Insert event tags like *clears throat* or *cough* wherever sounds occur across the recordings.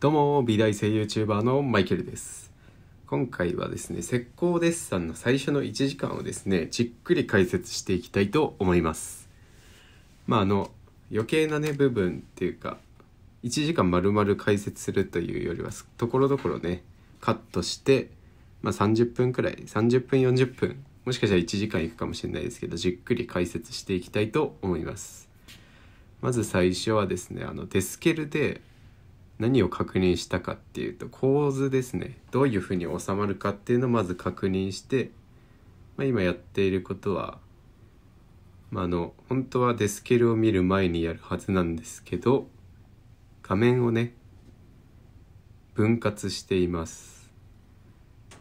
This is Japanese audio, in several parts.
どうも、美大生 YouTuber のマイケルです。今回はですね、石膏デッサンの最初の1時間をですね、じっくり解説していきたいと思います。まあ、あの、余計なね、部分っていうか、1時間丸々解説するというよりは、ところどころね、カットして、まあ、30分くらい、30分、40分、もしかしたら1時間いくかもしれないですけど、じっくり解説していきたいと思います。まず最初はですね、あの、デスケルで、何を確認したかっていうと構図ですねどういうふうに収まるかっていうのをまず確認して、まあ、今やっていることは、まああの、本当はデスケルを見る前にやるはずなんですけど画面をね分割しています。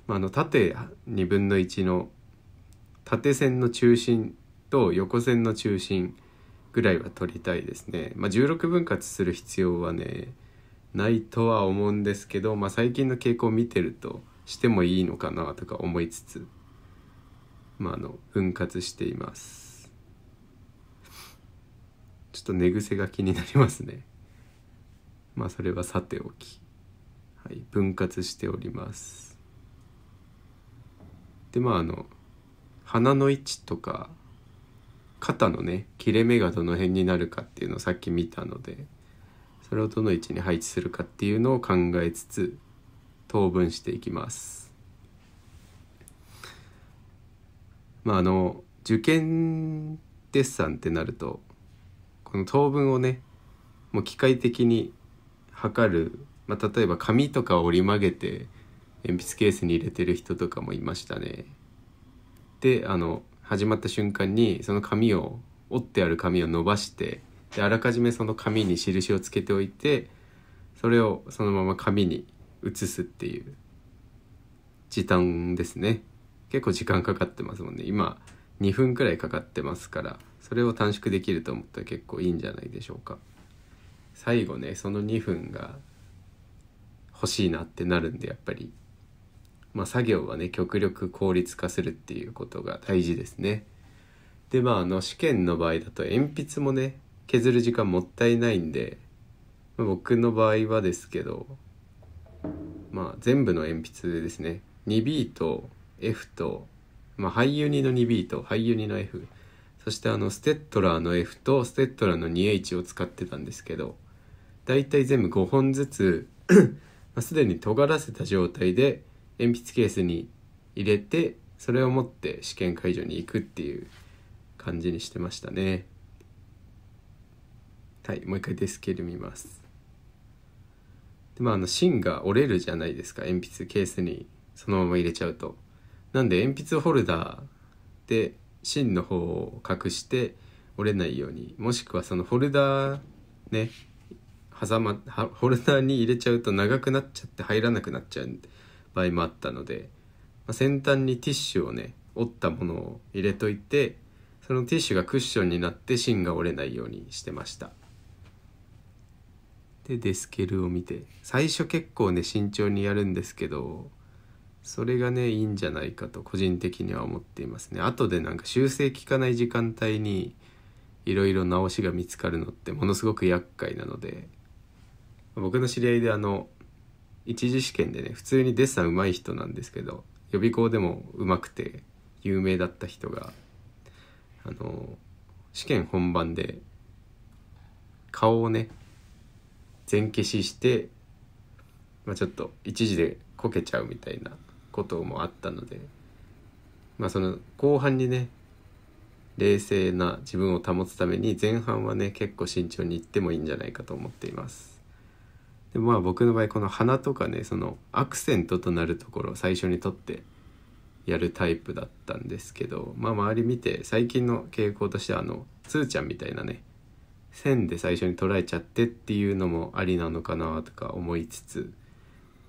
まあ、あの縦2分の1の縦線の中心と横線の中心ぐらいは取りたいですね。まあ、16分割する必要はねないとは思うんですけど、まあ、最近の傾向を見てるとしてもいいのかなとか思いつつ、まあ、あの分割していますちょっと寝癖が気になりますねまあそれはさておき、はい、分割しておりますでまああの鼻の位置とか肩のね切れ目がどの辺になるかっていうのをさっき見たのでそれをどの位置に配置するかっていうのを考えつつ等分していきます。まああの受験デッサンってなるとこの等分をねもう機械的に測る、まあ、例えば紙とかを折り曲げて鉛筆ケースに入れてる人とかもいましたね。であの始まった瞬間にその紙を折ってある紙を伸ばしてであらかじめその紙に印をつけておいてそれをそのまま紙に写すっていう時短ですね結構時間かかってますもんね今2分くらいかかってますからそれを短縮できると思ったら結構いいんじゃないでしょうか最後ねその2分が欲しいなってなるんでやっぱりまあ、作業はね極力効率化するっていうことが大事ですねでまああの試験の場合だと鉛筆もね削る時間もったいないんで、ま僕の場合はですけど、まあ、全部の鉛筆ですね 2B と F と、まあ、ハイの 2B と俳優2の F そしてあのステッドラーの F とステッドラーの 2H を使ってたんですけどだいたい全部5本ずつ *coughs* すでに尖らせた状態で鉛筆ケースに入れてそれを持って試験会場に行くっていう感じにしてましたね。はいもう一回デスケール見ますでまああの芯が折れるじゃないですか鉛筆ケースにそのまま入れちゃうとなんで鉛筆ホルダーで芯の方を隠して折れないようにもしくはそのホルダーね挟まホルダーに入れちゃうと長くなっちゃって入らなくなっちゃう場合もあったので、まあ、先端にティッシュをね折ったものを入れといてそのティッシュがクッションになって芯が折れないようにしてました。でデスケルを見て最初結構ね慎重にやるんですけどそれがねいいんじゃないかと個人的には思っていますね後でなんか修正効かない時間帯にいろいろ直しが見つかるのってものすごく厄介なので僕の知り合いであの一次試験でね普通にデッサン上手い人なんですけど予備校でも上手くて有名だった人があの試験本番で顔をね全消しして、まあ、ちょっと一時でこけちゃうみたいなこともあったので、まあ、その後半にね冷静な自分を保つために前半はね結構慎重にいってもいいんじゃないかと思っています。でまあ僕の場合この鼻とかねそのアクセントとなるところを最初に取ってやるタイプだったんですけどまあ周り見て最近の傾向としてあのつーちゃんみたいなね線で最初に捉えちゃってっていうのもありなのかなとか思いつつ、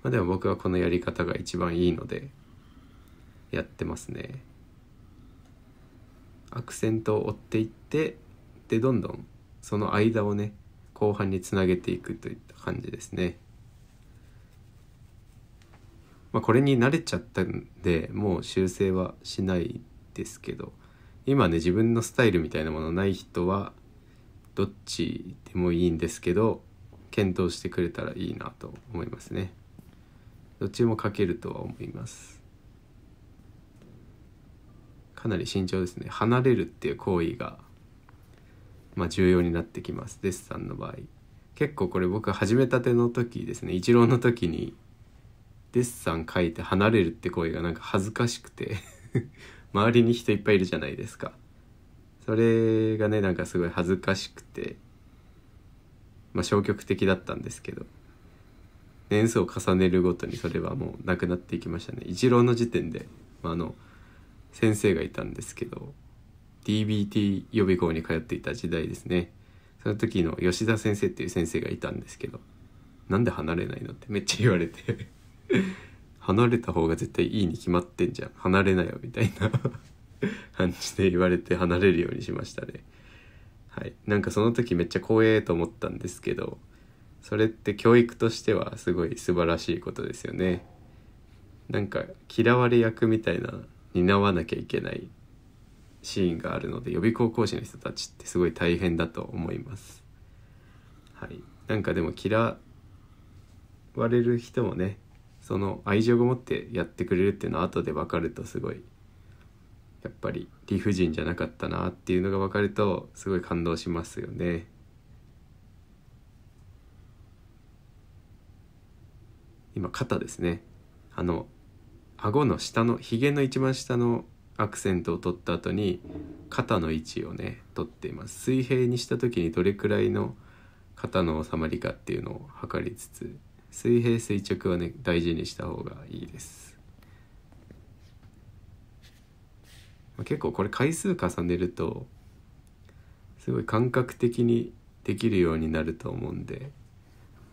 まあ、でも僕はこのやり方が一番いいのでやってますね。アクセントを追っていってでどんどんその間をね後半につなげていくといった感じですね。まあ、これに慣れちゃったんでもう修正はしないですけど今ね自分のスタイルみたいなものない人はどっちでもいいんですけど検討してくれたらいいなと思いますねどっちも書けるとは思いますかなり慎重ですね離れるっていう行為がまあ重要になってきますデッサンの場合結構これ僕始めたての時ですね一郎の時にデッサン書いて離れるって声がなんか恥ずかしくて *laughs* 周りに人いっぱいいるじゃないですかそれがねなんかすごい恥ずかしくてまあ消極的だったんですけど年数を重ねるごとにそれはもうなくなっていきましたね一郎の時点で、まあ、あの先生がいたんですけど DBT 予備校に通っていた時代ですねその時の吉田先生っていう先生がいたんですけどなんで離れないのってめっちゃ言われて *laughs* 離れた方が絶対いいに決まってんじゃん離れなよみたいな感 *laughs* じで言われて離れるようにしましたね。はい、なんかその時めっちゃ光栄と思ったんですけどそれって教育としてはすごい素晴らしいことですよね。なんか嫌われ役みたいな担わなきゃいけないシーンがあるので予備校講師の人たちってすごい大変だと思います。はい、なんかでも嫌われる人もねその愛情を持ってやってくれるっていうのは後で分かるとすごいやっぱり理不尽じゃなかったなっていうのが分かるとすごい感動しますよね。今肩ですねあの顎の下のひげの一番下のアクセントを取った後に肩の位置をね取っています水平にした時にどれくらいの肩の収まりかっていうのを測りつつ水平垂直はね大事にした方がいいです結構これ回数重ねるとすごい感覚的にできるようになると思うんで、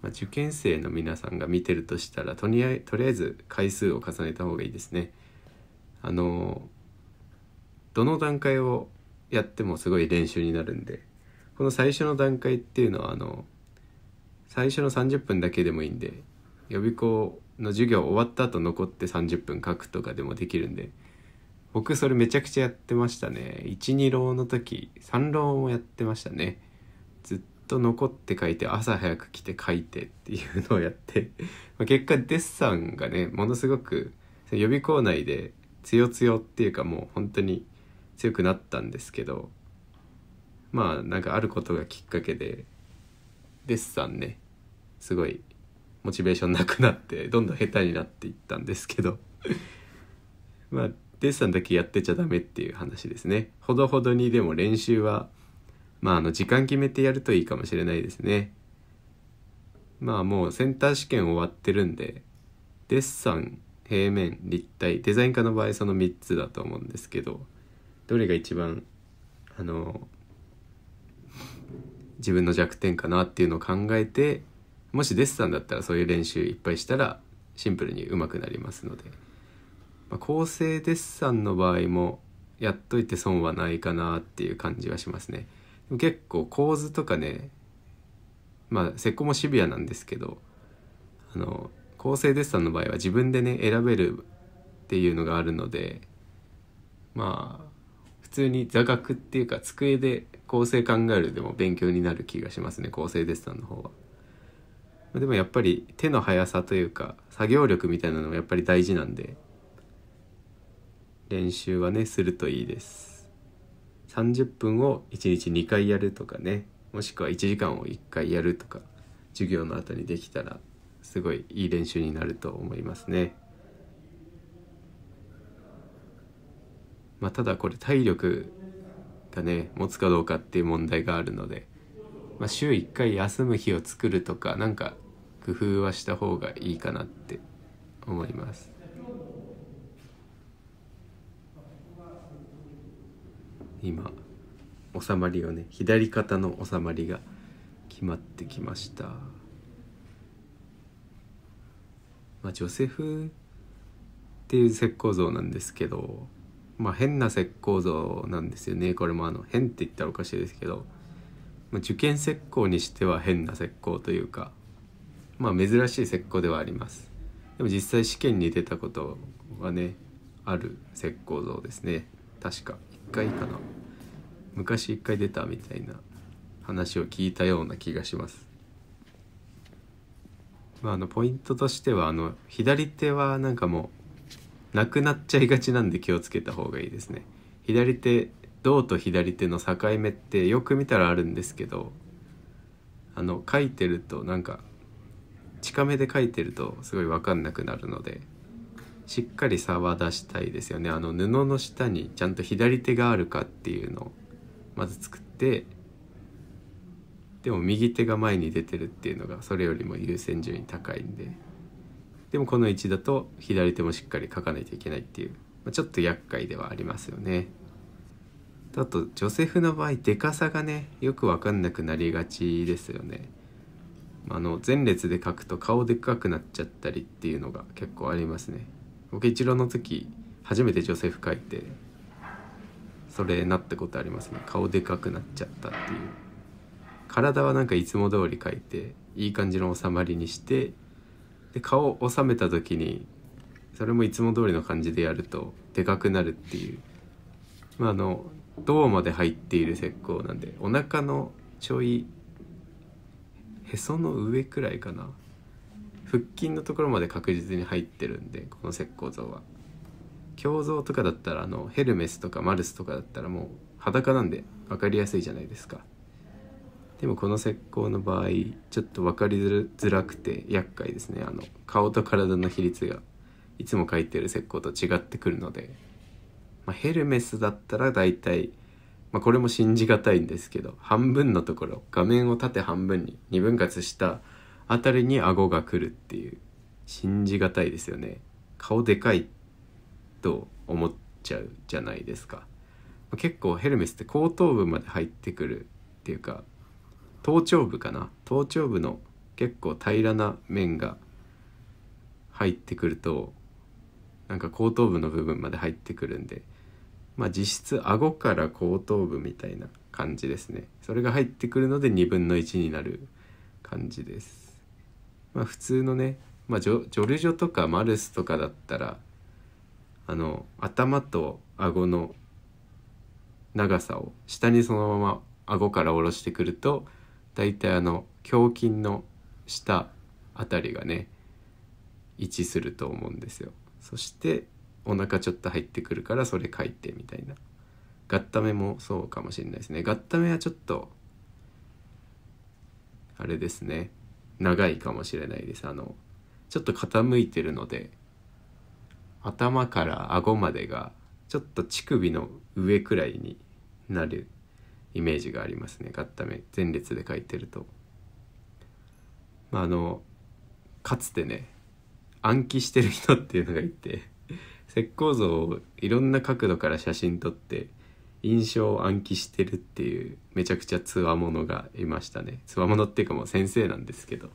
まあ、受験生の皆さんが見てるとしたらとりあえとりあえず回数を重ねた方がいいですね。あのどの段階をやってもすごい練習になるんでこの最初の段階っていうのはあの最初の30分だけでもいいんで予備校の授業終わった後残って30分書くとかでもできるんで僕それめちゃくちゃやってましたね12浪の時3浪もやってましたねずっと残って書いて朝早く来て書いてっていうのをやって *laughs* 結果デッサンがねものすごく予備校内で強強っていうかもう本当に強くなったんですけどまあなんかあることがきっかけでデッサンねすごいモチベーションなくなってどんどん下手になっていったんですけど *laughs* まあデッサンだけやってちゃダメっていう話ですねほどほどにでも練習はまああの時間決めてやるといいかもしれないですねまあもうセンター試験終わってるんでデッサン平面立体デザイン科の場合その3つだと思うんですけどどれが一番あの自分の弱点かなっていうのを考えてもしデッサンだったらそういう練習いっぱいしたらシンプルに上手くなりますので。まあ、構成デッサンの場合もやっといて損はないかなっていう感じはしますね。結構構図とかねまあ石膏もシビアなんですけどあの構成デッサンの場合は自分でね選べるっていうのがあるのでまあ普通に座学っていうか机で構成考えるでも勉強になる気がしますね構成デッサンの方は。でもやっぱり手の速さというか作業力みたいなのもやっぱり大事なんで練習はねするといいです30分を1日2回やるとかねもしくは1時間を1回やるとか授業の後にできたらすごいいい練習になると思いますねまあただこれ体力がね持つかどうかっていう問題があるので、まあ、週1回休む日を作るとかなんか工夫はした方がいいかなって思います今収まりをね左肩の収まりが決まってきました、まあ、ジョセフっていう石膏像なんですけどまあ変な石膏像なんですよねこれもあの変って言ったらおかしいですけど、まあ、受験石膏にしては変な石膏というかまあ珍しい石膏ではありますでも実際試験に出たことはねある石膏像ですね確か1回かな。昔一回出たみたいな話を聞いたような気がします。まあ、あのポイントとしてはあの左手はなんかもうなくなっちゃいがちなんで気をつけた方がいいですね。左手胴と左手の境目ってよく見たらあるんですけどあの書いてるとなんか近めで書いてるとすごい分かんなくなるのでしっかり差は出したいですよねあの布の下にちゃんと左手があるかっていうのをまず作ってでも右手が前に出てるっていうのがそれよりも優先順位高いんででもこの位置だと左手もしっかり書かないといけないっていう、まあ、ちょっと厄介ではありますよね。あとジョセフの場合デカさがねよく分かんなくなりがちですよね。あの前列で書くと顔でかくなっちゃったりっていうのが結構ありますね。僕一郎の時初めてジョセフ書いてそれなったことありますね顔でかくなっちゃったっていう体はなんかいつも通り描いていい感じの収まりにしてで顔を収めた時にそれもいつも通りの感じでやるとでかくなるっていうまああの胴まで入っている石膏なんでお腹のちょいへその上くらいかな腹筋のところまで確実に入ってるんでこの石膏像は。胸像とかだったらあのヘルメスとかマルスとかだったらもう裸なんで分かりやすいじゃないですかでもこの石膏の場合ちょっと分かりづらくて厄介ですねあの顔と体の比率がいつも書いてる石膏と違ってくるので、まあ、ヘルメスだったら大体、まあ、これも信じがたいんですけど半分のところ画面を縦半分に2分割した辺りに顎が来るっていう信じがたいですよね顔でかいと思っちゃうじゃないですか結構ヘルメスって後頭部まで入ってくるっていうか頭頂部かな頭頂部の結構平らな面が入ってくるとなんか後頭部の部分まで入ってくるんでまあ実質顎から後頭部みたいな感じですねそれが入ってくるので2分の1になる感じですまあ普通のねまあジョジョルジョとかマルスとかだったらあの頭と顎の長さを下にそのまま顎から下ろしてくると大体あの胸筋の下あたりがね位置すると思うんですよそしてお腹ちょっと入ってくるからそれ書いてみたいなガッタメもそうかもしれないですねガッタメはちょっとあれですね長いかもしれないですあのちょっと傾いてるので頭から顎までがちょっと乳首の上くらいになるイメージがありますねガッタメ前列で書いてると。まあ、あのかつてね暗記してる人っていうのがいて石膏像をいろんな角度から写真撮って印象を暗記してるっていうめちゃくちゃつわものがいましたねつわものっていうかもう先生なんですけど。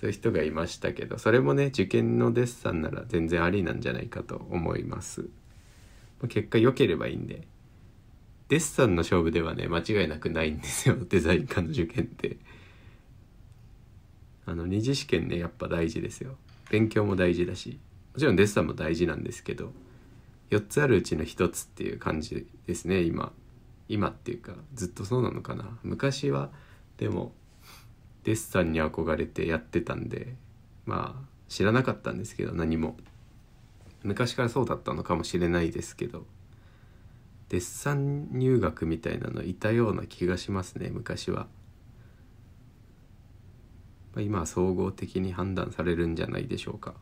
そういう人がいましたけどそれもね受験のデッサンなら全然ありなんじゃないかと思います結果良ければいいんでデッサンの勝負ではね間違いなくないんですよデザイン科の受験ってあの二次試験ねやっぱ大事ですよ勉強も大事だしもちろんデッサンも大事なんですけど4つあるうちの1つっていう感じですね今今っていうかずっとそうなのかな昔はでもデッサンに憧れてやってたんでまあ知らなかったんですけど何も昔からそうだったのかもしれないですけどデッサン入学みたいなのいたような気がしますね昔は、まあ、今は総合的に判断されるんじゃないでしょうか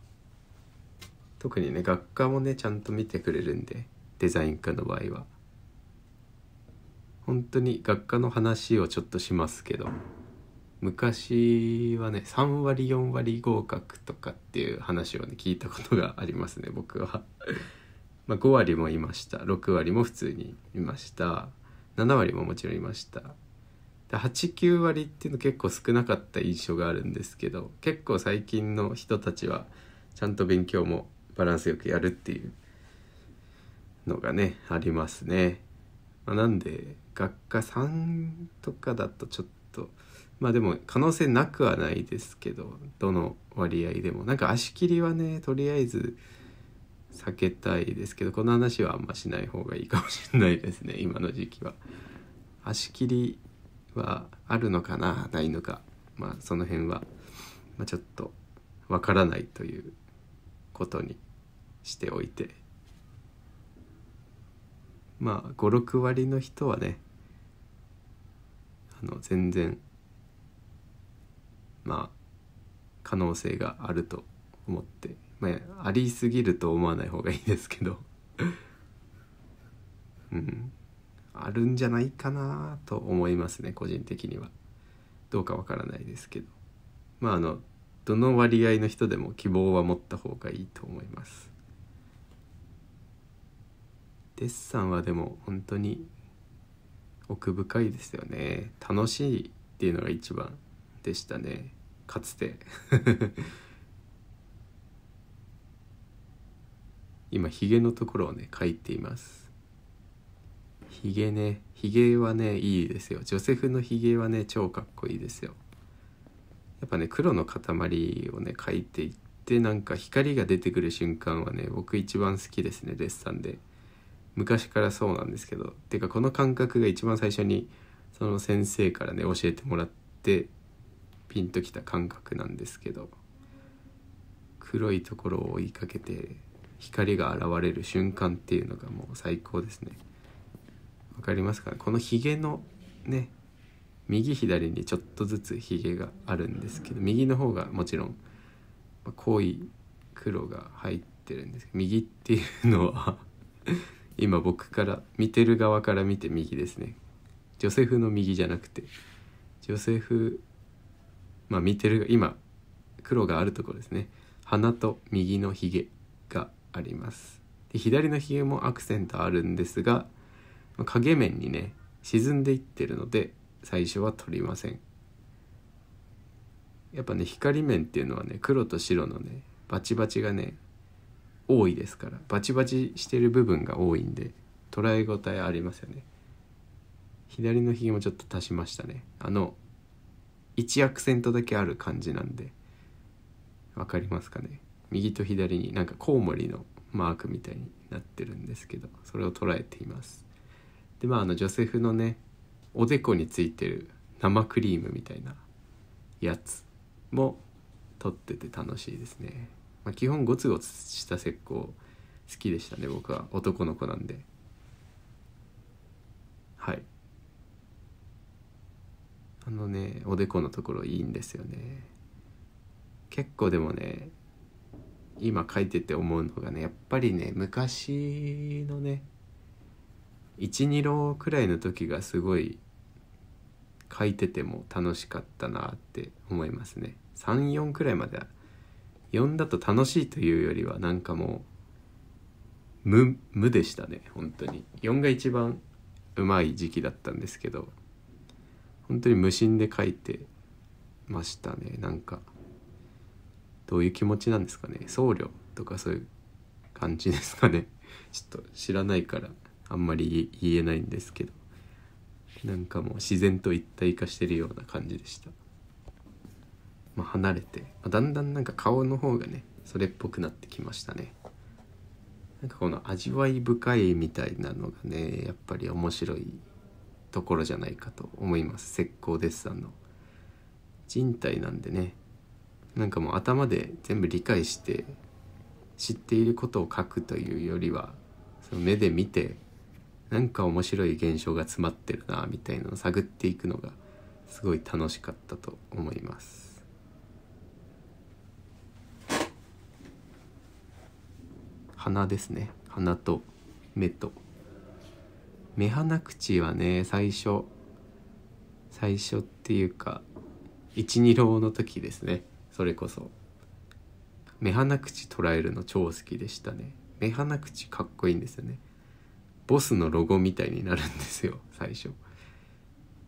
特にね学科もねちゃんと見てくれるんでデザイン科の場合は本当に学科の話をちょっとしますけど昔はね3割4割合格とかっていう話をね聞いたことがありますね僕はまあ5割もいました6割も普通にいました7割ももちろんいました89割っていうの結構少なかった印象があるんですけど結構最近の人たちはちゃんと勉強もバランスよくやるっていうのがねありますね、まあ、なんで学科3とかだとちょっとまあでも可能性なくはないですけどどの割合でもなんか足切りはねとりあえず避けたいですけどこの話はあんましない方がいいかもしれないですね *laughs* 今の時期は足切りはあるのかなないのかまあその辺は、まあ、ちょっとわからないということにしておいてまあ56割の人はねあの全然まあ可能性があると思って、まあ、ありすぎると思わない方がいいですけど *laughs* うんあるんじゃないかなと思いますね個人的にはどうかわからないですけどまああのどの割合の人でも希望は持った方がいいと思いますデッサンはでも本当に奥深いですよね楽しいっていうのが一番でしたねかつて *laughs* 今ひげのところをね描いていますひげねひげはねいいですよジョセフのひげはね超かっこいいですよやっぱね黒の塊をね描いていってなんか光が出てくる瞬間はね僕一番好きですねデッサンで昔からそうなんですけどてかこの感覚が一番最初にその先生からね教えてもらってピンときた感覚なんですけど黒いところを追いかけて光が現れる瞬間っていうのがもう最高ですねわかりますかこのひげのね右左にちょっとずつひげがあるんですけど右の方がもちろん濃い黒が入ってるんですけど右っていうのは *laughs* 今僕から見てる側から見て右ですねジョセフの右じゃなくてジョセフまあ見てる今黒があるところですね鼻と右のひげがありますで左のひげもアクセントあるんですが影面にね沈んでいってるので最初は取りませんやっぱね光面っていうのはね黒と白のねバチバチがね多いですからバチバチしてる部分が多いんで捉え応えありますよね左のひげもちょっと足しましたねあの1アクセントだけある感じなんで分かりますかね右と左になんかコウモリのマークみたいになってるんですけどそれを捉えていますでまああのジョセフのねおでこについてる生クリームみたいなやつも撮ってて楽しいですね、まあ、基本ゴツゴツした石膏好きでしたね僕は男の子なんではいあのねおでこのところいいんですよね結構でもね今書いてて思うのがねやっぱりね昔のね12 6くらいの時がすごい書いてても楽しかったなって思いますね34くらいまでは4だと楽しいというよりはなんかもう無無でしたね本当に4が一番うまい時期だったんですけど本当に無心で書いてましたねなんかどういう気持ちなんですかね僧侶とかそういう感じですかね *laughs* ちょっと知らないからあんまり言えないんですけどなんかもう自然と一体化してるような感じでした、まあ、離れて、まあ、だんだんなんか顔の方がねそれっぽくなってきましたねなんかこの味わい深いみたいなのがねやっぱり面白いところじゃないかと思います石膏デッサンの人体なんでねなんかもう頭で全部理解して知っていることを書くというよりはその目で見てなんか面白い現象が詰まってるなみたいなのを探っていくのがすごい楽しかったと思います。鼻ですね鼻と目と。目鼻口はね最初最初っていうか12浪の時ですねそれこそ目鼻口捉えるの超好きでしたね目鼻口かっこいいんですよねボスのロゴみたいになるんですよ最初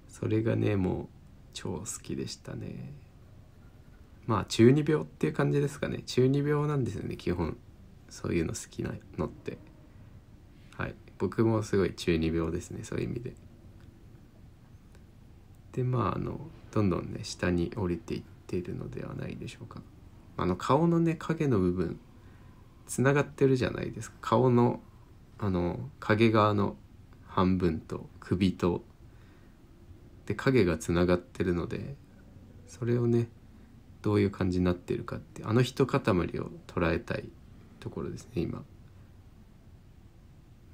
それがねもう超好きでしたねまあ中二病っていう感じですかね中二病なんですよね基本そういうの好きなのって僕もすごい中二病ですねそういう意味で。でまああのどんどんね下に降りていっているのではないでしょうか。あの顔のね影の部分つながってるじゃないですか顔のあの影側の半分と首とで影がつながってるのでそれをねどういう感じになってるかってあの一塊を捉えたいところですね今。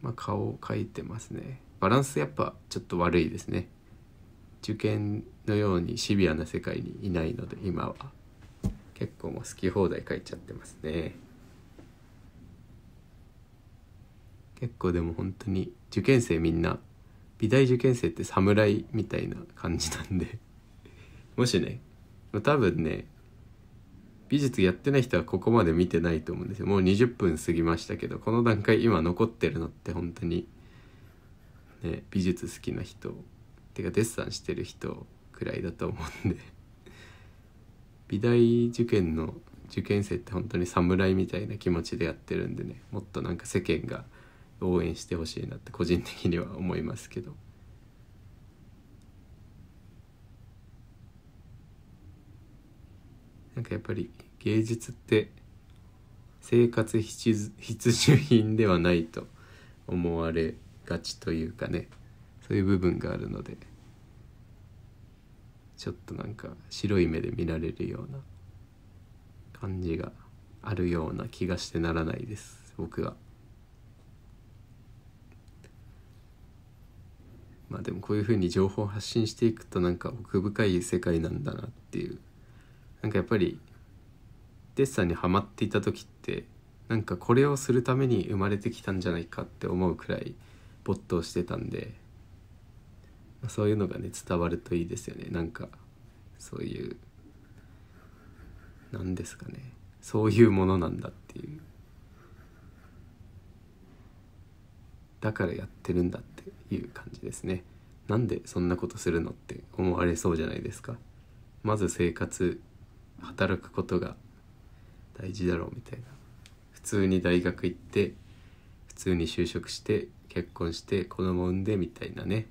まあ、顔を描いてますねバランスやっぱちょっと悪いですね受験のようにシビアな世界にいないので今は結構もう好き放題書いちゃってますね結構でも本当に受験生みんな美大受験生って侍みたいな感じなんでもしね多分ね美術やってない人はここまで見てないと思うんですよもう20分過ぎましたけどこの段階今残ってるのって本当にね美術好きな人てかデッサンしてる人くらいだと思うんで美大受験の受験生って本当に侍みたいな気持ちでやってるんでねもっとなんか世間が応援してほしいなって個人的には思いますけど。なんかやっぱり芸術って生活必需品ではないと思われがちというかねそういう部分があるのでちょっとなんか白い目で見られるような感じがあるような気がしてならないです僕は。まあでもこういうふうに情報を発信していくとなんか奥深い世界なんだなっていうなんかやっぱりデッサンにはまっていた時ってなんかこれをするために生まれてきたんじゃないかって思うくらい没頭してたんでそういうのがね伝わるといいですよねなんかそういう何ですかねそういうものなんだっていうだからやってるんだっていう感じですねなんでそんなことするのって思われそうじゃないですかまず生活働くことが大事だろうみたいな普通に大学行って普通に就職して結婚して子供産んでみたいなね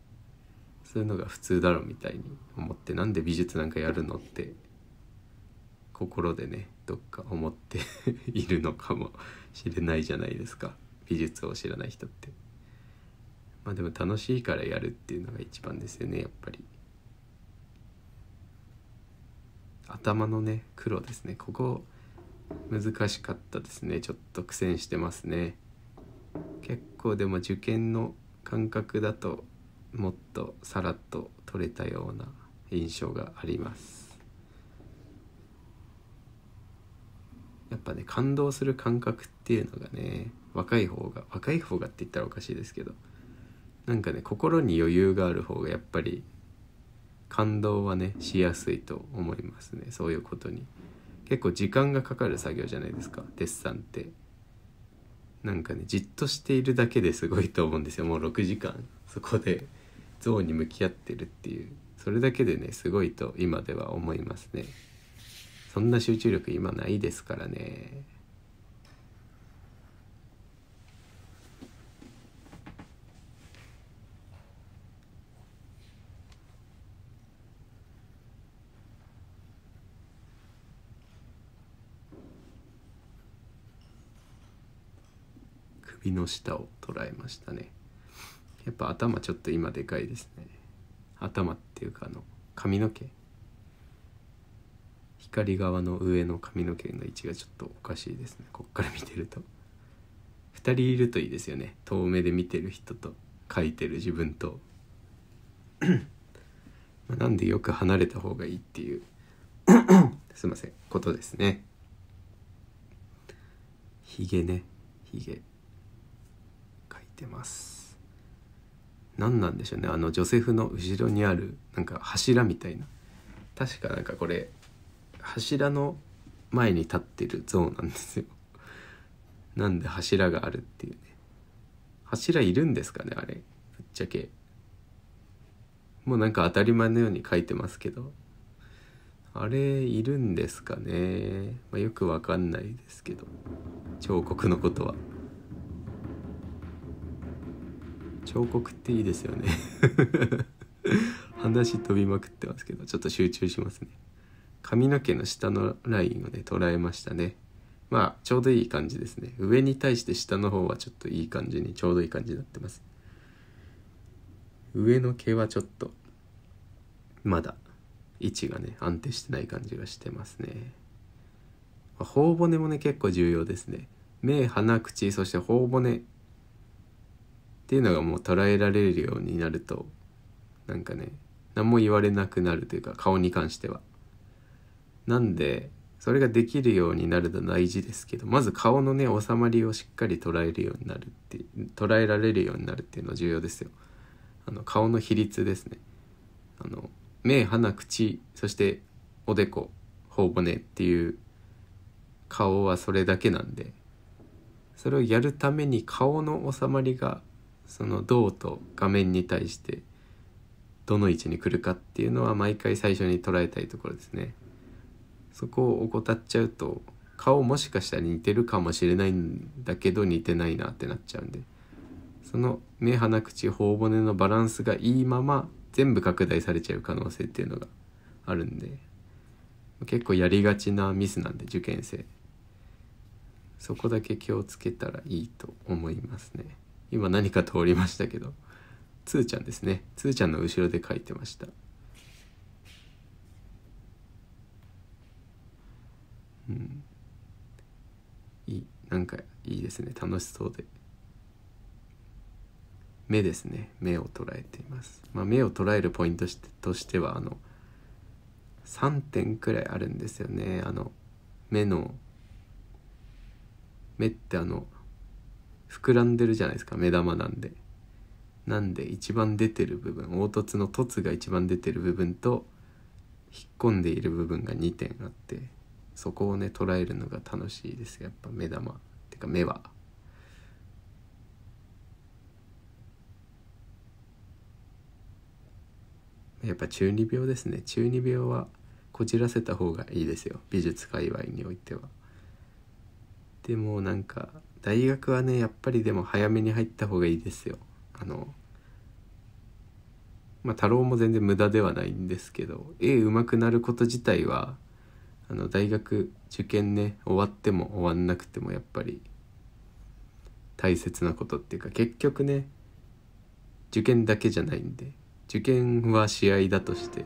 そういうのが普通だろうみたいに思ってなんで美術なんかやるのって心でねどっか思って *laughs* いるのかもしれないじゃないですか美術を知らない人って。まあでも楽しいからやるっていうのが一番ですよねやっぱり。頭のね黒ですねここ難しかったですねちょっと苦戦してますね結構でも受験の感覚だともっとさらっと取れたような印象がありますやっぱね感動する感覚っていうのがね若い方が若い方がって言ったらおかしいですけどなんかね心に余裕がある方がやっぱり感動はねしやすいと思いますねそういうことに。結構時間がかかる作業じゃないですかデッサンってなんかねじっとしているだけですごいと思うんですよもう6時間そこで像に向き合ってるっていうそれだけでねすごいと今では思いますねそんな集中力今ないですからねの下を捉えましたねやっぱ頭ちょっと今でかいですね頭っていうかあの髪の毛光側の上の髪の毛の位置がちょっとおかしいですねこっから見てると2人いるといいですよね遠目で見てる人と描いてる自分と *clears throat* なんでよく離れた方がいいっていう *clears throat* すいませんことですねひげねひげ。てます何なんでしょうねあのジョセフの後ろにあるなんか柱みたいな確かなんかこれ柱の前に立ってる像なんですよなんで柱があるっていうね柱いるんですかねあれぶっちゃけもうなんか当たり前のように書いてますけどあれいるんですかね、まあ、よくわかんないですけど彫刻のことは。彫刻っていいですよね *laughs* 話飛びまくってますけどちょっと集中しますね髪の毛の下のラインをね捉えましたねまあちょうどいい感じですね上に対して下の方はちょっといい感じにちょうどいい感じになってます上の毛はちょっとまだ位置がね安定してない感じがしてますね頬骨もね結構重要ですね目鼻口そして頬骨っていうのがもう捉えられるようになるとなんかね何も言われなくなるというか顔に関しては。なんでそれができるようになるの大事ですけどまず顔のね収まりをしっかり捉えるようになるって捉えられるようになるっていうのは重要ですよ。あの顔の比率ですね。あの目鼻口そしておでこ頬骨っていう顔はそれだけなんでそれをやるために顔の収まりがその銅と画面に対してどの位置に来るかっていうのは毎回最初に捉えたいところですね。そこを怠っちゃうと顔もしかしたら似てるかもしれないんだけど似てないなってなっちゃうんでその目鼻口頬骨のバランスがいいまま全部拡大されちゃう可能性っていうのがあるんで結構やりがちなミスなんで受験生そこだけ気をつけたらいいと思いますね。今何か通りましたけどつーちゃんですねつーちゃんの後ろで書いてましたうんいいなんかいいですね楽しそうで目ですね目を捉えています、まあ、目を捉えるポイントとしてはあの3点くらいあるんですよねあの目の目ってあの膨らんでるじゃないですか目玉なんでなんで一番出てる部分凹凸の凸が一番出てる部分と引っ込んでいる部分が2点あってそこをね捉えるのが楽しいですやっぱ目玉ってか目は。やっぱ中二病ですね中二病はこじらせた方がいいですよ美術界隈においては。でもなんか大学はねやっぱりでも早めに入った方がいいですよあのまあ太郎も全然無駄ではないんですけど絵うまくなること自体はあの大学受験ね終わっても終わんなくてもやっぱり大切なことっていうか結局ね受験だけじゃないんで受験は試合だとして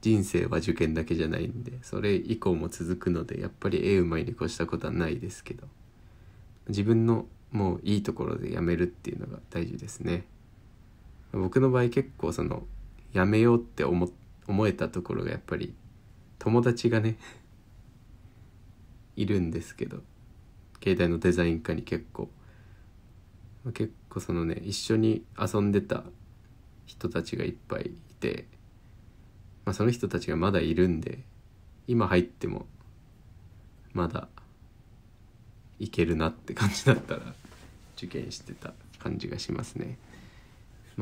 人生は受験だけじゃないんでそれ以降も続くのでやっぱり絵うまいに越したことはないですけど。自分のもういいところでやめるっていうのが大事ですね僕の場合結構そのやめようって思思えたところがやっぱり友達がね *laughs* いるんですけど携帯のデザイン科に結構結構そのね一緒に遊んでた人たちがいっぱいいて、まあ、その人たちがまだいるんで今入ってもまだいけるなって感じだったら受験してた感じがしますね。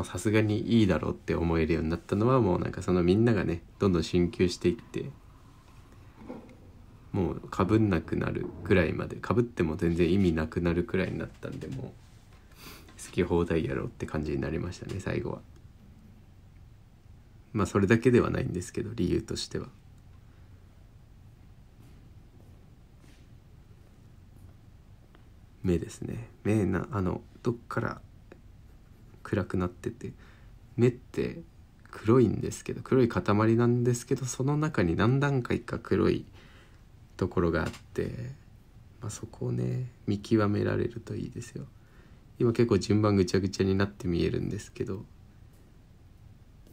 さすがにいいだろうって思えるようになったのはもうなんかそのみんながねどんどん進級していってもうかぶんなくなるくらいまでかぶっても全然意味なくなるくらいになったんでもう好き放題やろうって感じになりましたね最後は。まあそれだけではないんですけど理由としては。目ですね目なあのどっから暗くなってて目って黒いんですけど黒い塊なんですけどその中に何段階か黒いところがあって、まあ、そこをね見極められるといいですよ。今結構順番ぐちゃぐちゃになって見えるんですけど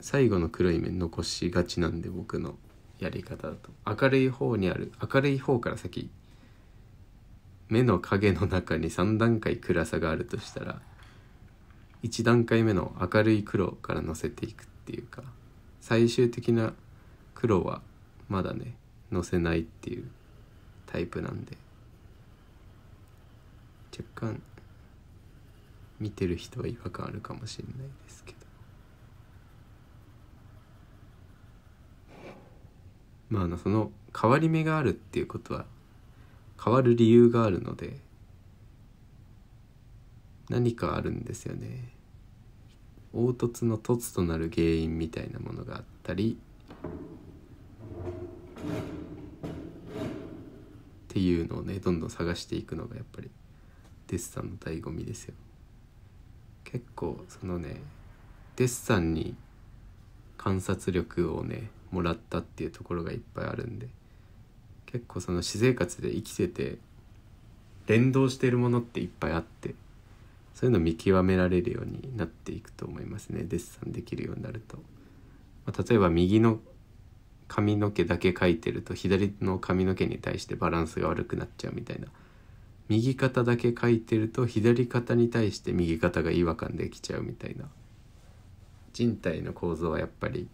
最後の黒い面残しがちなんで僕のやり方だと明るい方にある明るい方から先目の影の中に3段階暗さがあるとしたら1段階目の明るい黒から乗せていくっていうか最終的な黒はまだね乗せないっていうタイプなんで若干見てる人は違和感あるかもしれないですけどまあその変わり目があるっていうことは変わる理由があるので何かあるんですよね凹凸の凸となる原因みたいなものがあったりっていうのをねどんどん探していくのがやっぱりデッサンの醍醐味ですよ結構そのねデッサンに観察力をねもらったっていうところがいっぱいあるんで。結構その私生活で生きてて連動してるものっていっぱいあってそういうの見極められるようになっていくと思いますねデッサンできるようになると、まあ、例えば右の髪の毛だけ描いてると左の髪の毛に対してバランスが悪くなっちゃうみたいな右肩だけ描いてると左肩に対して右肩が違和感できちゃうみたいな人体の構造はやっぱり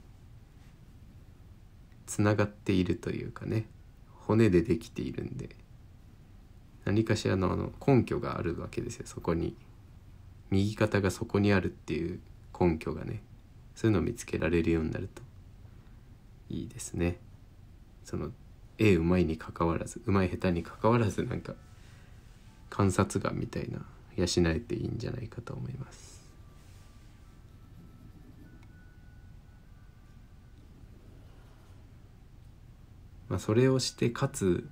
つながっているというかね骨でできているんで何かしらのあの根拠があるわけですよそこに右肩がそこにあるっていう根拠がねそういうのを見つけられるようになるといいですねその絵うまいにかかわらずうまい下手にかかわらずなんか観察眼みたいな養えていいんじゃないかと思いますまあ、それをしてかつ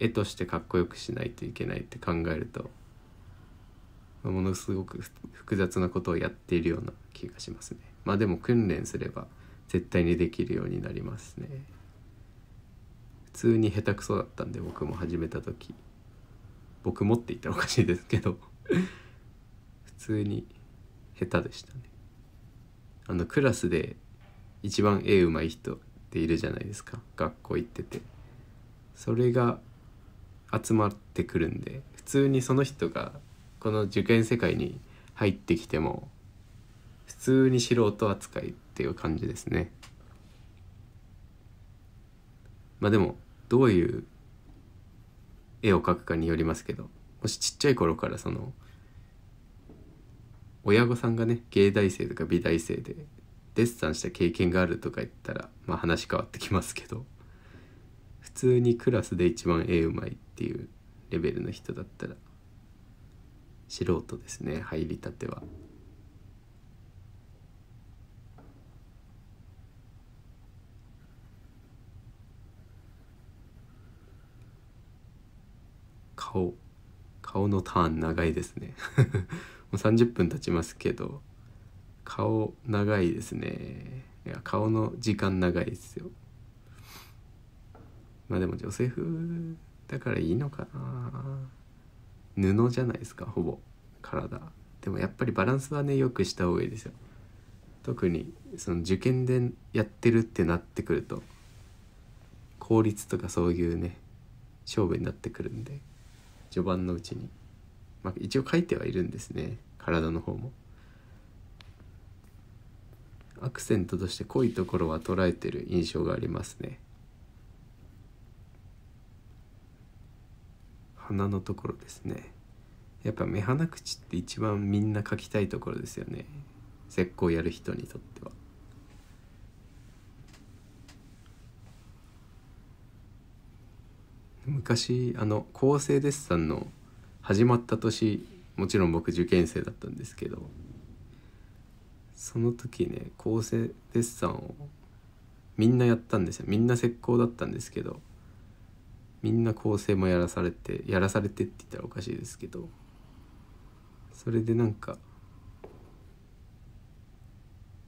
絵としてかっこよくしないといけないって考えると、まあ、ものすごく複雑なことをやっているような気がしますね。まあでも訓練すれば絶対にできるようになりますね。普通に下手くそだったんで僕も始めた時僕もって言ったらおかしいですけど普通に下手でしたね。あのクラスで一番絵うまい人ているじゃないですか学校行っててそれが集まってくるんで普通にその人がこの受験世界に入ってきても普通に素人扱いっていう感じですねまあでもどういう絵を描くかによりますけどもしちっちゃい頃からその親御さんがね芸大生とか美大生でデッサンした経験があるとか言ったら、まあ、話変わってきますけど普通にクラスで一番絵うまいっていうレベルの人だったら素人ですね入りたては。顔顔のターン長いですね *laughs* もう30分経ちますけど顔長いですねいや顔の時間長いですよまあでも女性風だからいいのかな布じゃないですかほぼ体でもやっぱりバランスはねよくした方がいいですよ特にその受験でやってるってなってくると効率とかそういうね勝負になってくるんで序盤のうちにまあ一応書いてはいるんですね体の方も。アクセントとして濃いところは捉えてる印象がありますね鼻のところですねやっぱ目鼻口って一番みんな描きたいところですよね石膏やる人にとっては。昔あの構成デッサンの始まった年もちろん僕受験生だったんですけどその時ね構成デッサンをみんなやったんですよみんな石膏だったんですけどみんな構成もやらされてやらされてって言ったらおかしいですけどそれでなんか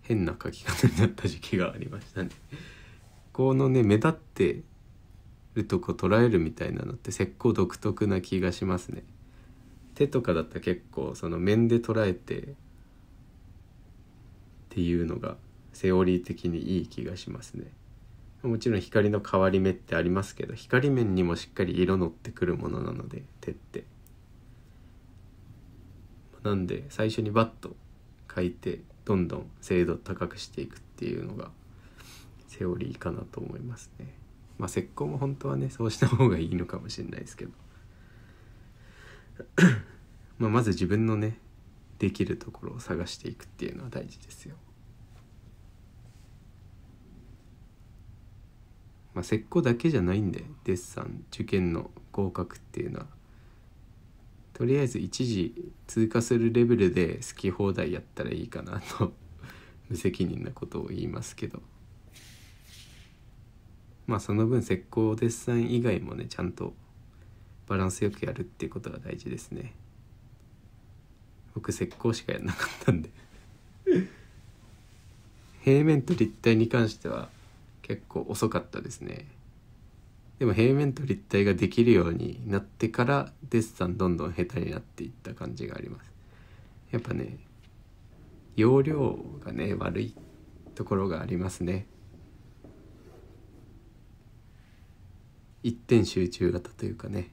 変な書き方になった時期がありましたね。*laughs* このね目立ってるとこ捉えるみたいなのって石膏独特な気がしますね。手とかだったら結構その面で捉えてっていうのがセオリー的にいい気がしますね。もちろん光の変わり目ってありますけど光面にもしっかり色乗ってくるものなので手って。なんで最初にバッと書いてどんどん精度高くしていくっていうのがセオリーかなと思いますね。まあ石膏も本当はねそうした方がいいのかもしれないですけどまあまず自分のねできるところを探していくっていうのは大事ですよ。まあ、石膏だけじゃないんでデッサン受験の合格っていうのはとりあえず一時通過するレベルで好き放題やったらいいかなと *laughs* 無責任なことを言いますけどまあその分石膏デッサン以外もねちゃんとバランスよくやるっていうことが大事ですね僕石膏しかやんなかったんで *laughs* 平面と立体に関しては結構遅かったですねでも平面と立体ができるようになってからデッサンどんどん下手になっていった感じがありますやっぱね容量がね悪いところがありますね一点集中型というかね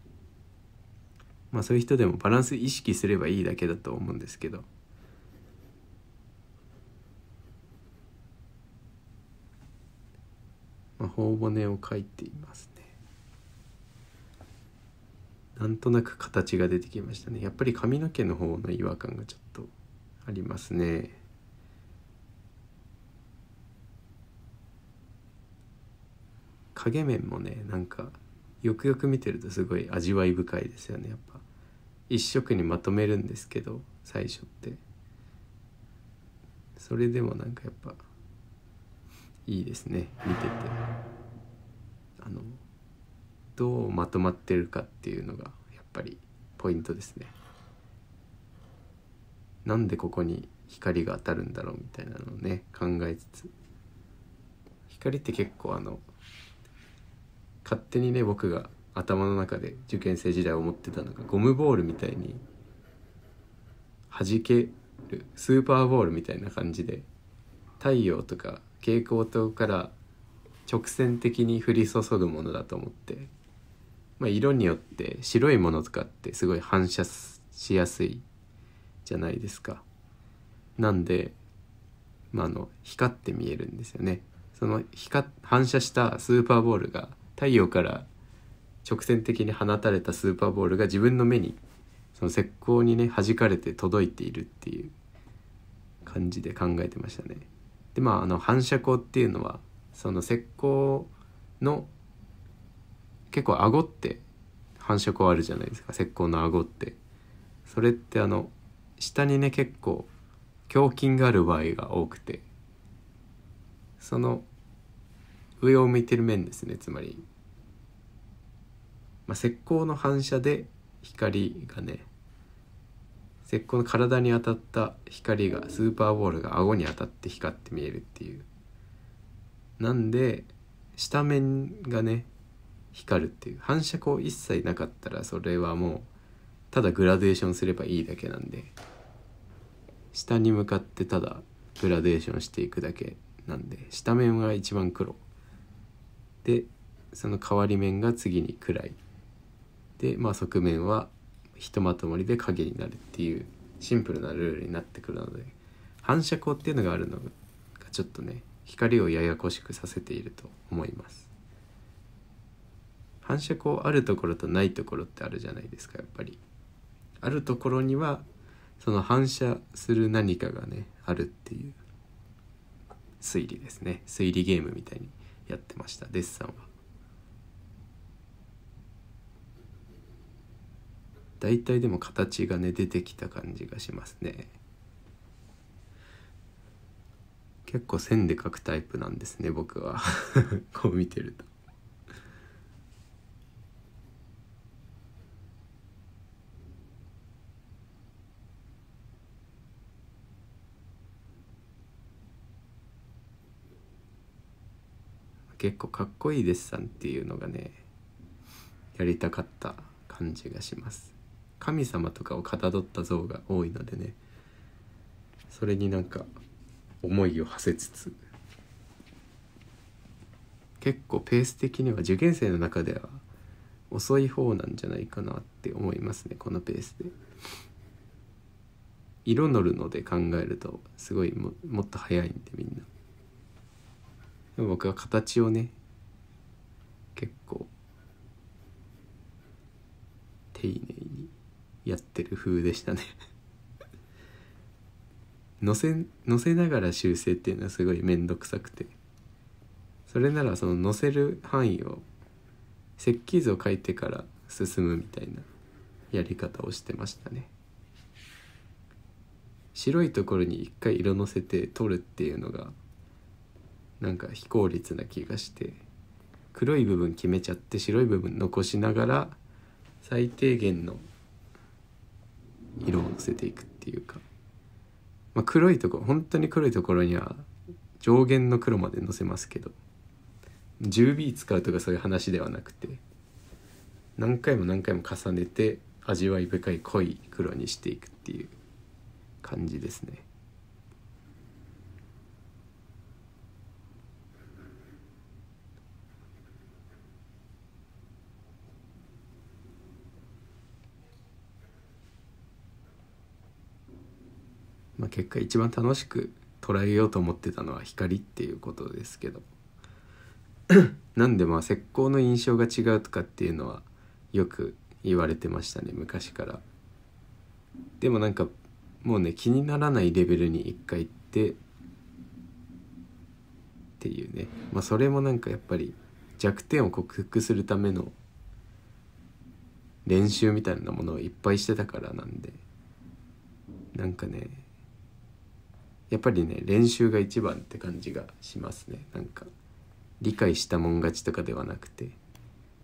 まあそういう人でもバランス意識すればいいだけだと思うんですけどまあ、頬骨を描いていますねなんとなく形が出てきましたねやっぱり髪の毛の方の違和感がちょっとありますね影面もねなんかよくよく見てるとすごい味わい深いですよねやっぱ一色にまとめるんですけど最初ってそれでもなんかやっぱいいですね見ててあのどうまとまってるかっていうのがやっぱりポイントですねなんでここに光が当たるんだろうみたいなのをね考えつつ光って結構あの勝手にね僕が頭の中で受験生時代思ってたのがゴムボールみたいに弾けるスーパーボールみたいな感じで太陽とか蛍光灯から直線的に降り注ぐものだと思って、まあ、色によって白いものとかってすごい反射しやすいじゃないですか。なんで、まあ、の光って見えるんですよね。その光反射したスーパーボールが太陽から直線的に放たれたスーパーボールが自分の目にその石膏にね弾かれて届いているっていう感じで考えてましたね。でまああの反射光っていうのはその石膏の結構顎って反射光あるじゃないですか石膏の顎ってそれってあの下にね結構胸筋がある場合が多くてその上を向いてる面ですねつまり、まあ、石膏の反射で光がね石膏の体に当たった光がスーパーボールが顎に当たって光って見えるっていうなんで下面がね光るっていう反射光一切なかったらそれはもうただグラデーションすればいいだけなんで下に向かってただグラデーションしていくだけなんで下面が一番黒でその変わり面が次に暗いでまあ側面はひとまとまりで影になるっていうシンプルなルールになってくるので反射光っていうのがあるのがちょっとね光をややこしくさせていると思います反射光あるところとないところってあるじゃないですかやっぱりあるところにはその反射する何かがねあるっていう推理ですね推理ゲームみたいにやってましたデッサンは大体でも形がね出てきた感じがしますね結構線で描くタイプなんですね僕は *laughs* こう見てると。結構かっこいいデッサンっていうのがねやりたかった感じがします。神様とかをかたどった像が多いのでねそれになんか思いを馳せつつ結構ペース的には受験生の中では遅い方なんじゃないかなって思いますねこのペースで。色乗るので考えるとすごいももっと早いんでみんな。でも僕は形をね結構丁寧やってる風でしたね載 *laughs* せ乗せながら修正っていうのはすごい面倒くさくてそれならその載せる範囲を設計図を書いてから進むみたいなやり方をしてましたね白いところに一回色のせて取るっていうのがなんか非効率な気がして黒い部分決めちゃって白い部分残しながら最低限の色をのせていくっていうか、まあ、黒いとこ本当に黒いところには上限の黒までのせますけど 10B 使うとかそういう話ではなくて何回も何回も重ねて味わい深い濃い黒にしていくっていう感じですね。まあ、結果一番楽しく捉えようと思ってたのは光っていうことですけど *coughs* なんでまあ石膏の印象が違うとかっていうのはよく言われてましたね昔からでもなんかもうね気にならないレベルに一回行ってっていうねまあそれもなんかやっぱり弱点を克服するための練習みたいなものをいっぱいしてたからなんでなんかねやっぱりね練習が一番って感じがしますねなんか理解したもん勝ちとかではなくて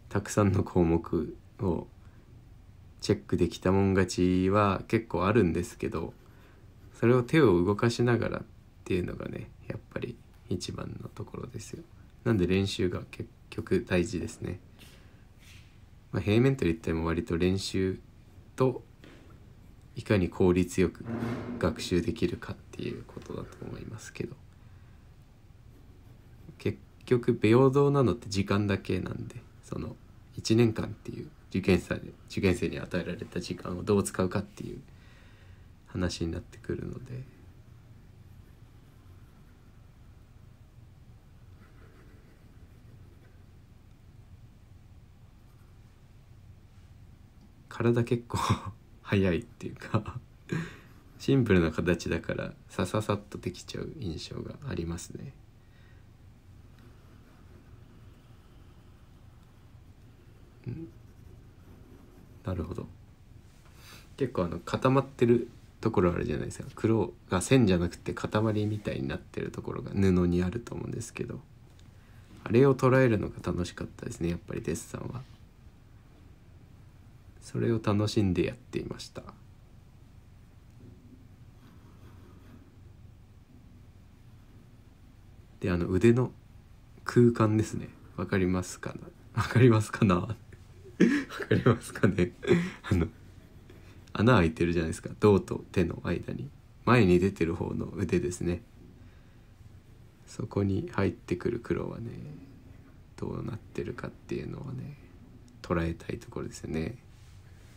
たくさんの項目をチェックできたもん勝ちは結構あるんですけどそれを手を動かしながらっていうのがねやっぱり一番のところですよなんで練習が結局大事ですね、まあ、平面と言っても割と練習といかに効率よく学習できるかっていうことだと思いますけど結局平等なのって時間だけなんでその1年間っていう受験生で受験生に与えられた時間をどう使うかっていう話になってくるので。体結構早いっていうかシンプルな形だからさささっとできちゃう印象がありますね。なるほど結構あの固まってるところあるじゃないですか黒が線じゃなくて塊みたいになってるところが布にあると思うんですけどあれを捉えるのが楽しかったですねやっぱりデッサンは。それを楽しんでやっていましたであの腕の空間ですねわかりますかなわかりますかなわかりますかねあの穴開いてるじゃないですか胴と手の間に前に出てる方の腕ですねそこに入ってくる黒はねどうなってるかっていうのはね捉えたいところですよね。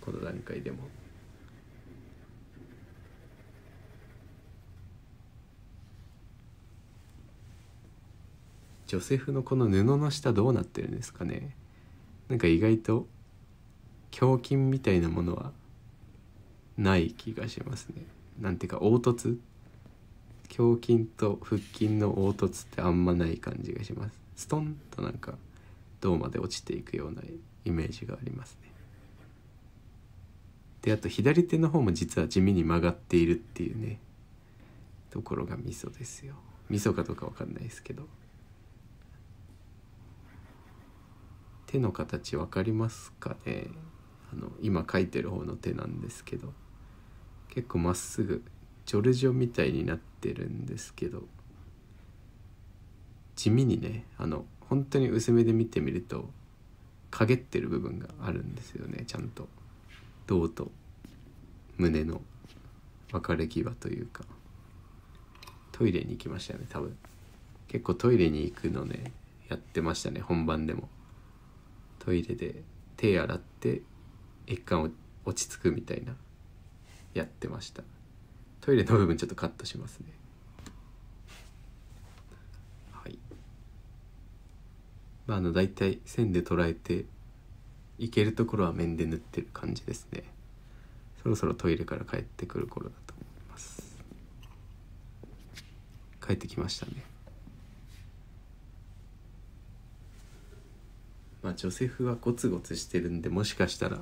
この段階でも。ジョセフのこの布の下どうなってるんですかねなんか意外と胸筋みたいなものはない気がしますねなんていうか凹凸胸筋と腹筋の凹凸ってあんまない感じがしますストンとなんか胴まで落ちていくようなイメージがありますねであと左手の方も実は地味に曲がっているっていうねところがミソですよミソかどうか分かんないですけど手の形分かりますかねあの今描いてる方の手なんですけど結構まっすぐジョルジョみたいになってるんですけど地味にねあの本当に薄めで見てみると陰ってる部分があるんですよねちゃんと。胴と胸の別れ際というかトイレに行きましたよね多分結構トイレに行くのねやってましたね本番でもトイレで手洗って一貫落ち着くみたいなやってましたトイレの部分ちょっとカットしますねはいまああの大体線で捉えて行けるところは面で塗ってる感じですねそろそろトイレから帰ってくる頃だと思います帰ってきましたねまあジョセフはゴツゴツしてるんでもしかしたら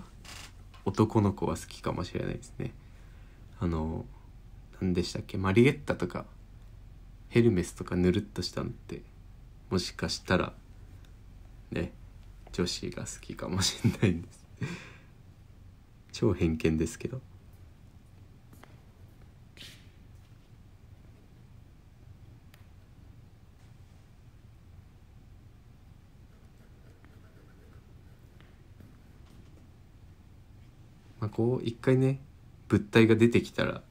男の子は好きかもしれないですねあの何でしたっけマリエッタとかヘルメスとかぬるっとしたのってもしかしたらね女子が好きかもしれないんです超偏見ですけどまあこう一回ね物体が出てきたら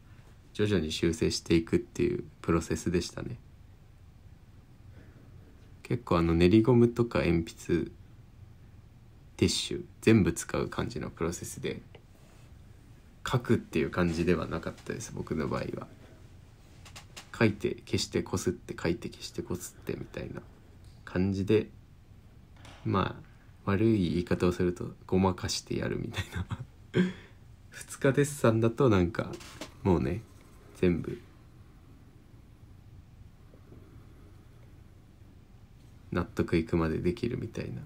徐々に修正していくっていうプロセスでしたね結構あの練りゴムとか鉛筆ティッシュ全部使う感じのプロセスで書くっていう感じではなかったです僕の場合は書いて消してこすって書いて消してこすってみたいな感じでまあ悪い言い方をするとごまかしてやるみたいな2 *laughs* 日デッサンだとなんかもうね全部納得いくまでできるみたいな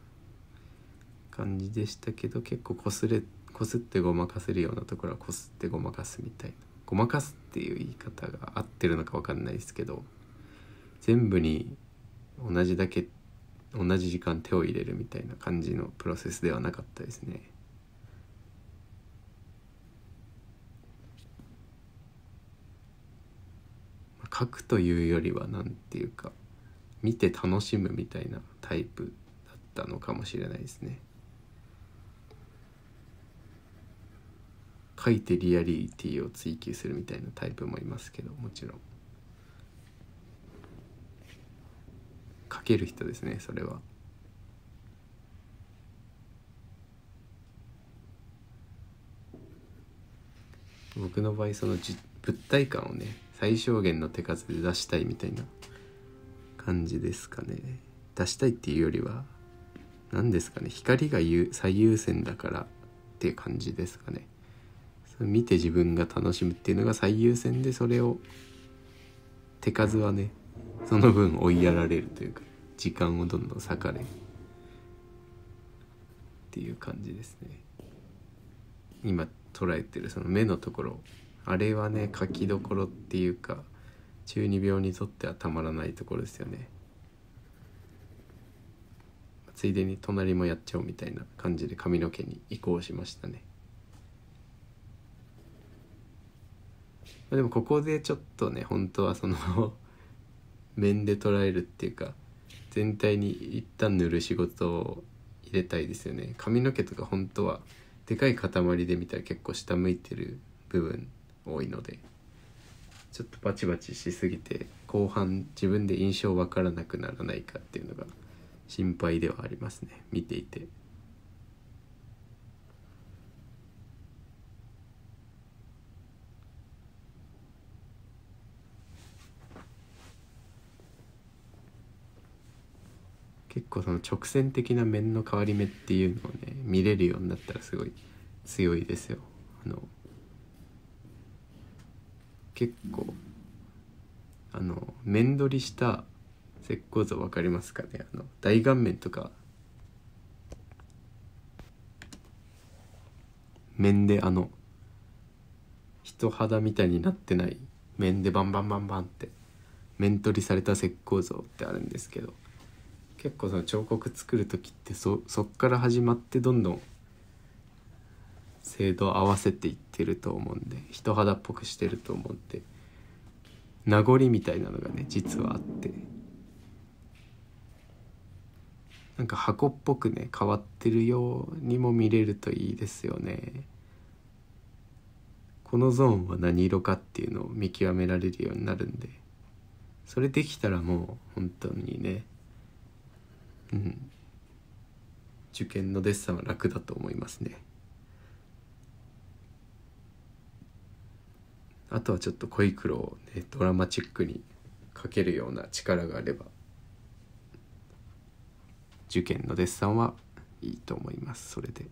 感じでしたけど結構こすれこすってごまかせるようなところはこすってごまかすみたいなごまかすっていう言い方が合ってるのか分かんないですけど全部に同じだけ同じ時間手を入れるみたいな感じのプロセスではなかったですね。書くというよりは何ていうか見て楽しむみたいなタイプだったのかもしれないですね。書いてリアリティを追求するみたいなタイプもいますけどもちろん書ける人ですねそれは。僕の場合そのじ物体感をね最小限の手数で出したいみたいな感じですかね出したいっていうよりは何ですかね光が最優先だからっていう感じですかね見て自分が楽しむっていうのが最優先でそれを手数はねその分追いやられるというか時間をどんどん割かれるっていう感じですね今捉えてるその目のところあれはね書きどころっていうか中二病にとってはたまらないところですよねついでに隣もやっちゃおうみたいな感じで髪の毛に移行しましたねでもここでちょっとね本当はその *laughs* 面で捉えるっていうか全体に一旦塗る仕事を入れたいですよね髪の毛とか本当はでかい塊で見たら結構下向いてる部分多いのでちょっとバチバチしすぎて後半自分で印象わからなくならないかっていうのが心配ではありますね見ていて。結構その直線的な面の変わり目っていうのをね見れるようになったらすごい強いですよ。あの結構あの面取りした石膏像分かりますかねあの大顔面とか面であの人肌みたいになってない面でバンバンバンバンって面取りされた石膏像ってあるんですけど結構その彫刻作る時ってそそっから始まってどんどん精度合わせていってると思うんで人肌っぽくしてると思うんで名残みたいなのがね実はあってなんか箱っぽくね変わってるようにも見れるといいですよね。このゾーンは何色かっていうのを見極められるようになるんでそれできたらもう本当にねうん受験のデッサンは楽だと思いますねあとはちょっと恋苦労を、ね、ドラマチックに書けるような力があれば受験のデッサンはいいと思いますそれで。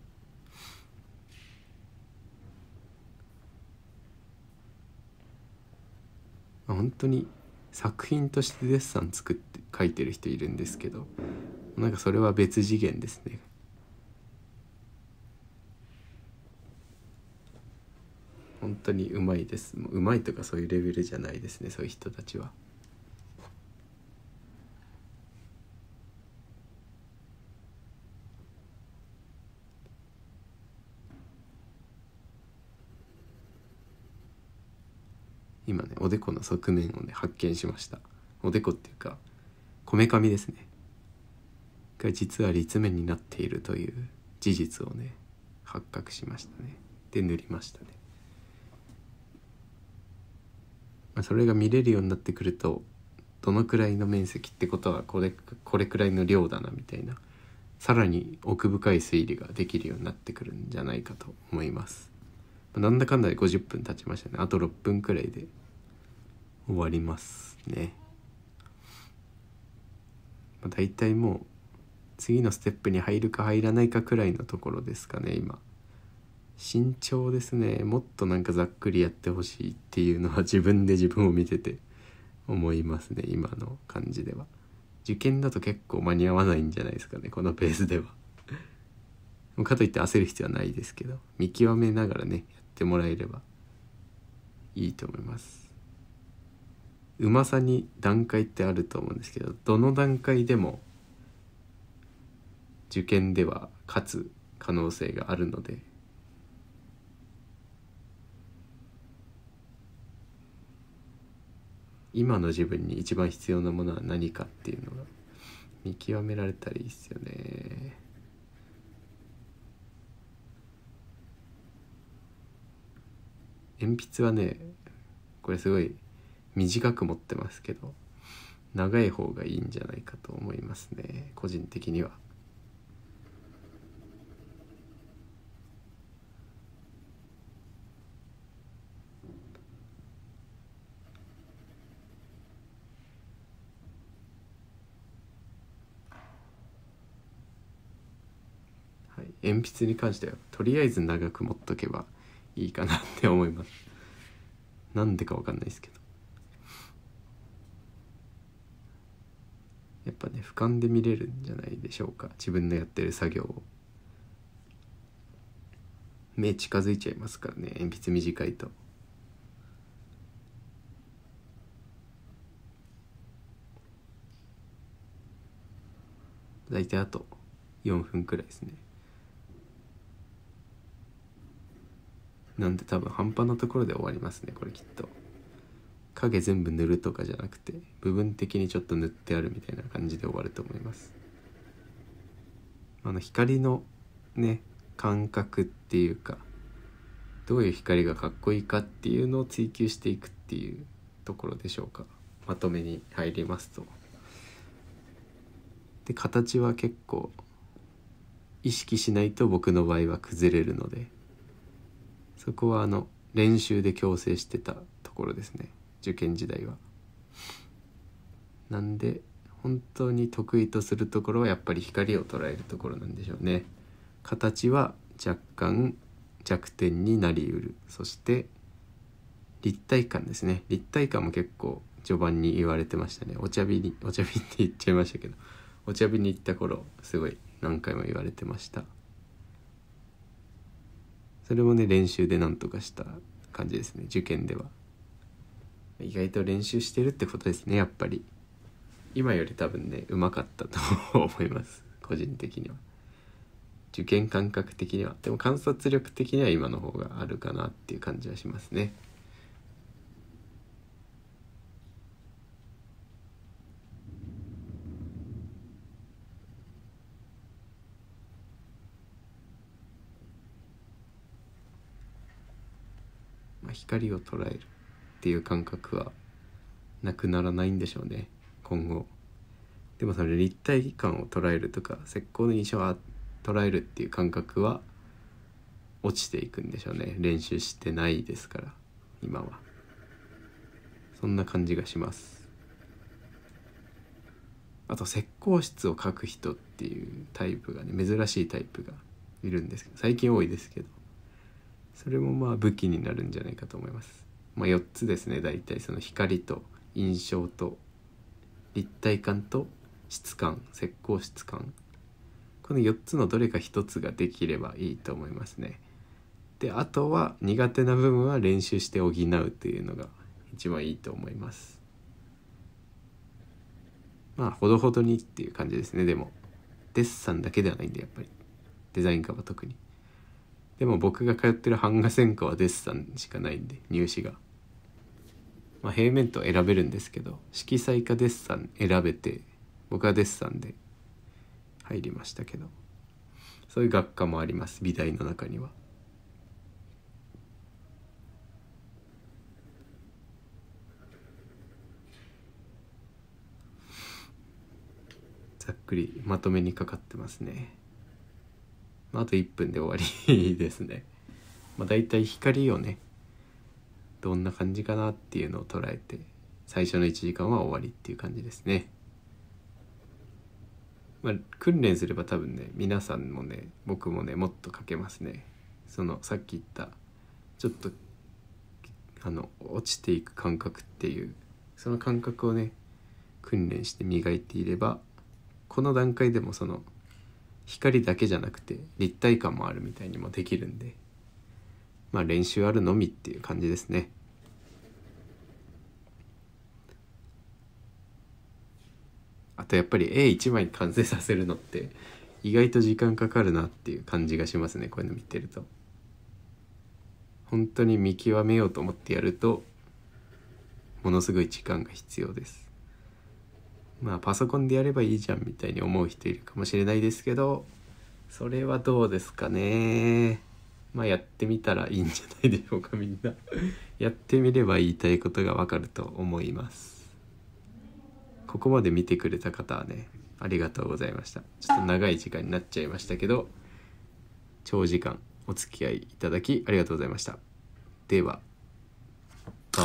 本当に作品としてデッサン作って書いてる人いるんですけどなんかそれは別次元ですね。本当にうまいですうまいとかそういうレベルじゃないですねそういう人たちは。今ねおでこの側面をね発見しましたおでこっていうかこめかみですねが実は立面になっているという事実をね発覚しましたねで塗りましたね、まあ、それが見れるようになってくるとどのくらいの面積ってことはこれこれくらいの量だなみたいなさらに奥深い推理ができるようになってくるんじゃないかと思います、まあ、なんだかんだで50分経ちましたねあと6分くらいで終わりますね、まあ、大体もう次のステップに入るか入らないかくらいのところですかね今慎重ですねもっとなんかざっくりやってほしいっていうのは *laughs* 自分で自分を見てて思いますね今の感じでは受験だと結構間に合わないんじゃないですかねこのペースではかといって焦る必要はないですけど見極めながらねやってもらえればいいと思いますうまさに段階ってあると思うんですけどどの段階でも受験では勝つ可能性があるので今の自分に一番必要なものは何かっていうのが見極められたらいいっすよね。鉛筆はねこれすごい短く持ってますけど長い方がいいんじゃないかと思いますね個人的には。鉛筆に関してはとりあえず長く持っとけばいいかなって思いますなんでかわかんないですけどやっぱね俯瞰で見れるんじゃないでしょうか自分のやってる作業を目近づいちゃいますからね鉛筆短いと。大体あと4分くらいですねなんで多分半端なところで終わりますねこれきっと影全部塗るとかじゃなくて部分的にちょっと塗ってあるみたいな感じで終わると思いますあの光のね感覚っていうかどういう光がかっこいいかっていうのを追求していくっていうところでしょうかまとめに入りますと。で形は結構意識しないと僕の場合は崩れるのでそこはあの練習で矯正してたところですね受験時代は。なんで本当に得意とするところはやっぱり光を捉えるところなんでしょうね。形は若干弱点になりうるそして立体感ですね立体感も結構序盤に言われてましたねお茶火にお茶火って言っちゃいましたけどお茶火に行った頃すごい何回も言われてました。それもね練習でなんとかした感じですね受験では意外と練習してるってことですねやっぱり今より多分ねうまかったと思います個人的には受験感覚的にはでも観察力的には今の方があるかなっていう感じはしますね光を捉えるっていう感覚はなくならないんでしょうね今後でもそれ立体感を捉えるとか石膏の印象を捉えるっていう感覚は落ちていくんでしょうね練習してないですから今はそんな感じがしますあと石膏室を描く人っていうタイプがね珍しいタイプがいるんですけど最近多いですけどそれもまあ武器になるんじゃないかと思います。まあ、4つですね大体その光と印象と立体感と質感石膏質感この4つのどれか1つができればいいと思いますね。であとは苦手な部分は練習して補うというのが一番いいと思います。まあほどほどにっていう感じですねでもデッサンだけではないんでやっぱりデザイン科は特に。でも僕が通ってる版画専科はデッサンしかないんで入試が、まあ、平面と選べるんですけど色彩かデッサン選べて僕はデッサンで入りましたけどそういう学科もあります美大の中には。ざっくりまとめにかかってますね。あ、と1分で終わりですね。まあ、大体光をねどんな感じかなっていうのを捉えて最初の1時間は終わりっていう感じですね。まあ、訓練すれば多分ね皆さんもね僕もねもっと書けますね。そのさっき言ったちょっとあの落ちていく感覚っていうその感覚をね訓練して磨いていればこの段階でもその光だけじゃなくて立体感もあるみたいにもできるんでまあ練習あるのみっていう感じですね。あとやっぱり絵一枚完成させるのって意外と時間かかるなっていう感じがしますねこういうの見てると。本当に見極めようと思ってやるとものすごい時間が必要です。まあパソコンでやればいいじゃんみたいに思う人いるかもしれないですけどそれはどうですかねまあやってみたらいいんじゃないでしょうかみんな *laughs* やってみれば言いたいことがわかると思いますここまで見てくれた方はねありがとうございましたちょっと長い時間になっちゃいましたけど長時間お付き合いいただきありがとうございましたではバ